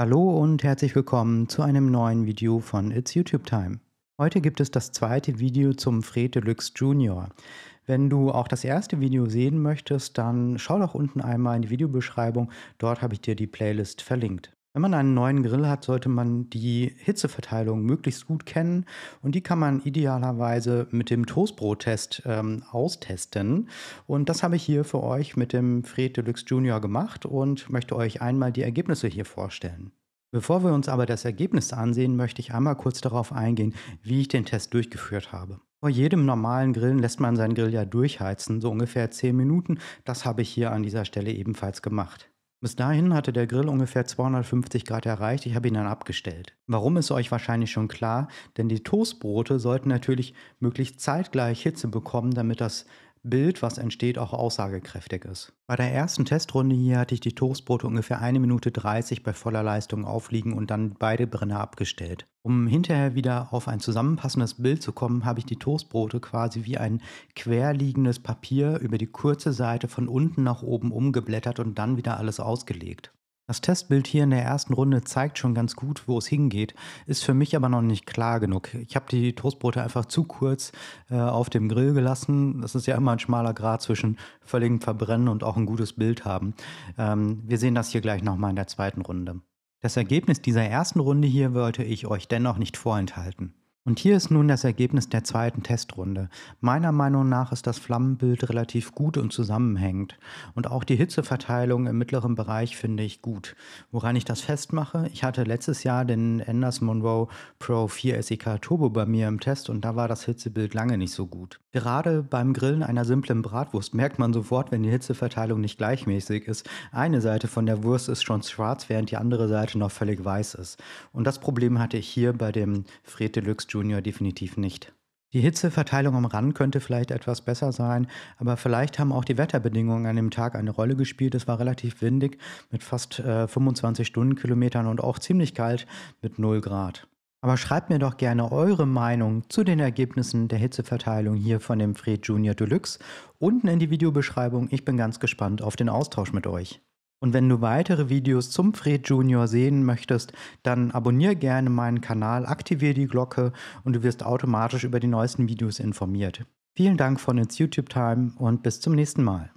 Hallo und herzlich willkommen zu einem neuen Video von It's YouTube Time. Heute gibt es das zweite Video zum Fred Deluxe Junior. Wenn du auch das erste Video sehen möchtest, dann schau doch unten einmal in die Videobeschreibung, dort habe ich dir die Playlist verlinkt. Wenn man einen neuen Grill hat, sollte man die Hitzeverteilung möglichst gut kennen und die kann man idealerweise mit dem Toastbrot-Test ähm, austesten. Und das habe ich hier für euch mit dem Fred Deluxe Junior gemacht und möchte euch einmal die Ergebnisse hier vorstellen. Bevor wir uns aber das Ergebnis ansehen, möchte ich einmal kurz darauf eingehen, wie ich den Test durchgeführt habe. Vor jedem normalen Grillen lässt man seinen Grill ja durchheizen, so ungefähr 10 Minuten. Das habe ich hier an dieser Stelle ebenfalls gemacht. Bis dahin hatte der Grill ungefähr 250 Grad erreicht, ich habe ihn dann abgestellt. Warum ist euch wahrscheinlich schon klar, denn die Toastbrote sollten natürlich möglichst zeitgleich Hitze bekommen, damit das Bild, was entsteht, auch aussagekräftig ist. Bei der ersten Testrunde hier hatte ich die Toastbrote ungefähr eine Minute 30 bei voller Leistung aufliegen und dann beide Brenner abgestellt. Um hinterher wieder auf ein zusammenpassendes Bild zu kommen, habe ich die Toastbrote quasi wie ein querliegendes Papier über die kurze Seite von unten nach oben umgeblättert und dann wieder alles ausgelegt. Das Testbild hier in der ersten Runde zeigt schon ganz gut, wo es hingeht, ist für mich aber noch nicht klar genug. Ich habe die Toastbrote einfach zu kurz äh, auf dem Grill gelassen. Das ist ja immer ein schmaler Grad zwischen völligem Verbrennen und auch ein gutes Bild haben. Ähm, wir sehen das hier gleich nochmal in der zweiten Runde. Das Ergebnis dieser ersten Runde hier wollte ich euch dennoch nicht vorenthalten. Und hier ist nun das Ergebnis der zweiten Testrunde. Meiner Meinung nach ist das Flammenbild relativ gut und zusammenhängend. Und auch die Hitzeverteilung im mittleren Bereich finde ich gut. Woran ich das festmache? Ich hatte letztes Jahr den Enders Monroe Pro 4 SEK Turbo bei mir im Test und da war das Hitzebild lange nicht so gut. Gerade beim Grillen einer simplen Bratwurst merkt man sofort, wenn die Hitzeverteilung nicht gleichmäßig ist. Eine Seite von der Wurst ist schon schwarz, während die andere Seite noch völlig weiß ist. Und das Problem hatte ich hier bei dem Fred Deluxe Junior definitiv nicht. Die Hitzeverteilung am Rand könnte vielleicht etwas besser sein, aber vielleicht haben auch die Wetterbedingungen an dem Tag eine Rolle gespielt. Es war relativ windig mit fast äh, 25 Stundenkilometern und auch ziemlich kalt mit 0 Grad. Aber schreibt mir doch gerne eure Meinung zu den Ergebnissen der Hitzeverteilung hier von dem Fred Junior Deluxe unten in die Videobeschreibung. Ich bin ganz gespannt auf den Austausch mit euch. Und wenn du weitere Videos zum Fred Junior sehen möchtest, dann abonniere gerne meinen Kanal, aktiviere die Glocke und du wirst automatisch über die neuesten Videos informiert. Vielen Dank von It's YouTube Time und bis zum nächsten Mal.